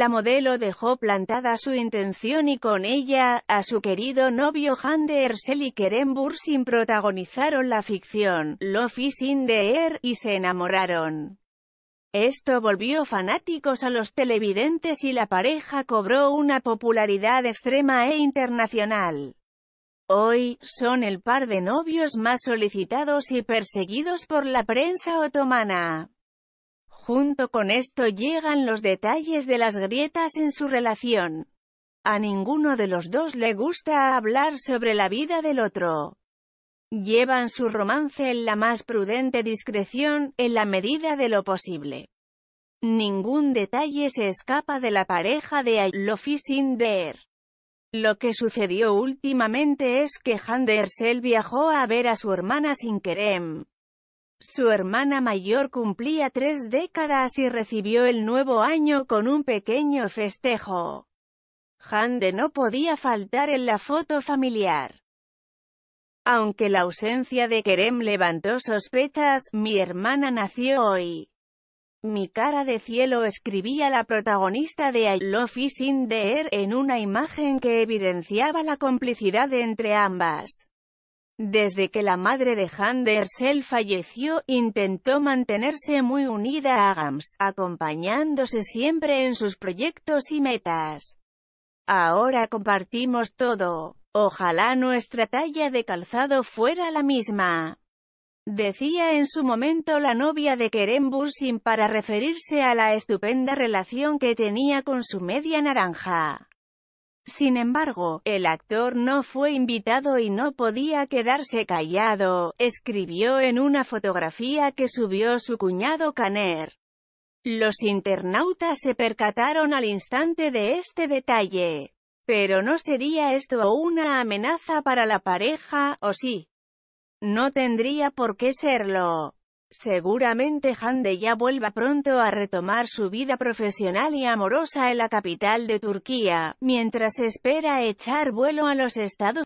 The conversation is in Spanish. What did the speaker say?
la modelo dejó plantada su intención y con ella, a su querido novio Han de Ersel y Bursin protagonizaron la ficción, lo is in the air, y se enamoraron. Esto volvió fanáticos a los televidentes y la pareja cobró una popularidad extrema e internacional. Hoy, son el par de novios más solicitados y perseguidos por la prensa otomana. Junto con esto llegan los detalles de las grietas en su relación. A ninguno de los dos le gusta hablar sobre la vida del otro. Llevan su romance en la más prudente discreción, en la medida de lo posible. Ningún detalle se escapa de la pareja de I Sinder. Lo que sucedió últimamente es que Handersel viajó a ver a su hermana sin querer. Su hermana mayor cumplía tres décadas y recibió el nuevo año con un pequeño festejo. Hande no podía faltar en la foto familiar. Aunque la ausencia de Kerem levantó sospechas, mi hermana nació hoy. Mi cara de cielo escribía la protagonista de I Love Is In en una imagen que evidenciaba la complicidad entre ambas. Desde que la madre de Handersel falleció, intentó mantenerse muy unida a Gams, acompañándose siempre en sus proyectos y metas. Ahora compartimos todo. Ojalá nuestra talla de calzado fuera la misma. Decía en su momento la novia de Kerem Bursin para referirse a la estupenda relación que tenía con su media naranja. Sin embargo, el actor no fue invitado y no podía quedarse callado, escribió en una fotografía que subió su cuñado Caner. Los internautas se percataron al instante de este detalle. Pero no sería esto una amenaza para la pareja, ¿o sí? No tendría por qué serlo. Seguramente Hande ya vuelva pronto a retomar su vida profesional y amorosa en la capital de Turquía, mientras espera echar vuelo a los Estados